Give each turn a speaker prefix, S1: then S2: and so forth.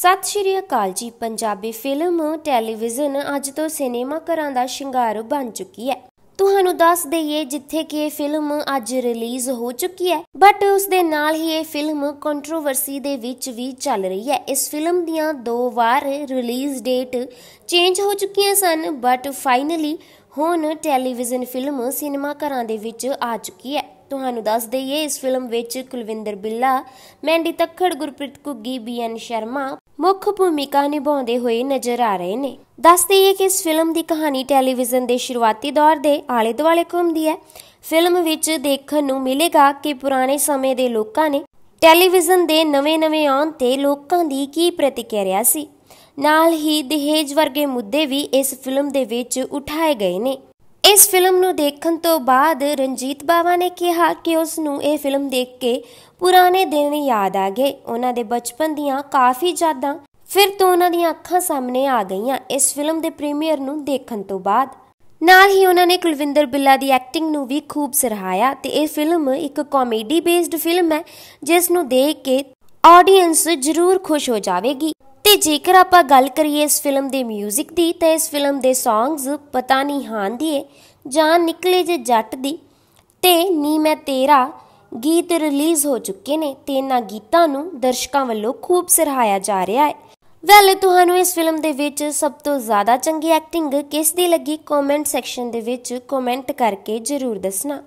S1: ਸਤਿ ਸ਼੍ਰੀ ਅਕਾਲ ਜੀ Punjabi film television ਅੱਜ ਤੋਂ ਸਿਨੇਮਾ ਘਰਾਂ ਦਾ ਸ਼ਿੰਗਾਰ ਬਣ ਚੁੱਕੀ ਹੈ ਤੁਹਾਨੂੰ ਦੱਸ ਦਈਏ ਜਿੱਥੇ ਕਿ ਇਹ ਫਿਲਮ ਅੱਜ ਰਿਲੀਜ਼ ਹੋ ਚੁੱਕੀ ਹੈ ਬਟ ਉਸ ਦੇ ਨਾਲ ਹੀ ਇਹ ਫਿਲਮ ਕੰਟਰੋਵਰਸੀ ਦੇ ਵਿੱਚ ਵੀ ਚੱਲ ਰਹੀ ਹੈ ਇਸ ਫਿਲਮ ਦੀਆਂ ਦੋ ਵਾਰ ਰਿਲੀਜ਼ ਡੇਟ ਚੇਂਜ ਹੋ ਚੁੱਕੀਆਂ ਸਨ ਬਟ ਫਾਈਨਲੀ ਹੁਣ ਟੈਲੀਵਿਜ਼ਨ ਫਿਲਮ ਸਿਨੇਮਾ ਘਰਾਂ ਦੇ ਵਿੱਚ ਆ ਚੁੱਕੀ ਹੈ ਤੁਹਾਨੂੰ ਦੱਸ ਦਈਏ ਇਸ ਫਿਲਮ ਵਿੱਚ ਕੁਲਵਿੰਦਰ ਬਿੱਲਾ ਮੈਂਡੀ ਤੱਖੜ ਗੁਰਪ੍ਰੀਤ ਕੁੱਗੀ ਬੀਐਨ ਸ਼ਰਮਾ ਮੁੱਖ ਭੂਮਿਕਾ ਨਿਭਾਉਂਦੇ ਹੋਏ ਨਜ਼ਰ ਆ ਰਹੇ ਨੇ ਦੱਸ ਦਈਏ ਕਿ ਇਸ ਫਿਲਮ ਦੀ ਕਹਾਣੀ ਟੈਲੀਵਿਜ਼ਨ ਦੇ ਸ਼ੁਰੂਆਤੀ ਦੌਰ ਦੇ ਆਲੇ-ਦੁਆਲੇ ਘੁੰਮਦੀ ਹੈ ਫਿਲਮ ਵਿੱਚ ਦੇਖਣ ਨੂੰ ਮਿਲੇਗਾ ਕਿ ਪੁਰਾਣੇ ਸਮੇਂ ਦੇ ਲੋਕਾਂ ਨੇ ਟੈਲੀਵਿਜ਼ਨ ਦੇ ਨਵੇਂ-ਨਵੇਂ ਆਉਣ ਤੇ ਲੋਕਾਂ ਦੀ ਕੀ ਪ੍ਰਤੀਕਿਰਿਆ ਸੀ ਨਾਲ ਹੀ ਦਹੇਜ ਵਰਗੇ ਮੁੱਦੇ ਵੀ ਇਸ ਫਿਲਮ ਦੇ ਵਿੱਚ ਉਠਾਏ ਗਏ ਨੇ ਇਸ ਫਿਲਮ ਨੂੰ ਦੇਖਣ ਤੋਂ ਬਾਅਦ ਰਣਜੀਤ ਬਾਵਾ ਨੇ ਕਿਹਾ ਕਿ ਉਸ ਨੂੰ ਇਹ ਫਿਲਮ ਦੇਖ ਕੇ ਪੁਰਾਣੇ ਦਿਨ ਯਾਦ ਆ ਗਏ ਉਹਨਾਂ ਦੇ ਬਚਪਨ ਦੀਆਂ ਕਾਫੀ ਯਾਦਾਂ ਫਿਰ ਤੋਂ ਉਹਨਾਂ ਦੀਆਂ ਅੱਖਾਂ ਸਾਹਮਣੇ ਆ ਗਈਆਂ ਇਸ ਫਿਲਮ ਦੇ ਪ੍ਰੀਮੀਅਰ ਨੂੰ ਦੇਖਣ ਤੋਂ ਬਾਅਦ ਨਾਲ ਹੀ ਉਹਨਾਂ ਨੇ ਕੁਲਵਿੰਦਰ ਬਿੱਲਾ ਦੀ ਐਕਟਿੰਗ ਨੂੰ ਵੀ ਖੂਬ ਸਰਹਾਇਆ ਤੇ ਇਹ ਫਿਲਮ ਇੱਕ ਕਾਮੇਡੀ ਬੇਸਡ ਫਿਲਮ ਹੈ ਜਿਸ ਨੂੰ ਦੇਖ ਕੇ ਆਡੀਅנס ਜ਼ਰੂਰ ਖੁਸ਼ ਹੋ ਜਾਵੇਗੀ ਤੇ ਜੇਕਰ ਆਪਾਂ ਗੱਲ ਕਰੀਏ ਇਸ ਫਿਲਮ ਦੇ 뮤직 ਦੀ ਤਾਂ ਇਸ ਫਿਲਮ ਦੇ ਸੌਂਗਸ ਪਤਾ ਨਹੀਂ ਹਾਂ ਦੀਏ ਜਾਂ ਨਿਕਲੇ ਜੇ ਜੱਟ ਦੀ ਤੇ ਨੀ ਮੈਂ ਤੇਰਾ ਗੀਤ ਰਿਲੀਜ਼ ਹੋ ਚੁੱਕੇ ਨੇ ਤੇ ਇਹਨਾਂ ਗੀਤਾਂ ਨੂੰ ਦਰਸ਼ਕਾਂ ਵੱਲੋਂ ਖੂਬ ਸਰਹਾਇਆ ਜਾ ਰਿਹਾ ਹੈ ਵੈਲ ਤੁਹਾਨੂੰ ਇਸ ਫਿਲਮ ਦੇ ਵਿੱਚ ਸਭ ਤੋਂ ਜ਼ਿਆਦਾ ਚੰਗੀ ਐਕਟਿੰਗ ਕਿਸ ਦੀ ਲੱਗੀ ਕਮੈਂਟ ਸੈਕਸ਼ਨ ਦੇ ਵਿੱਚ ਕਮੈਂਟ ਕਰਕੇ ਜ਼ਰੂਰ ਦੱਸਣਾ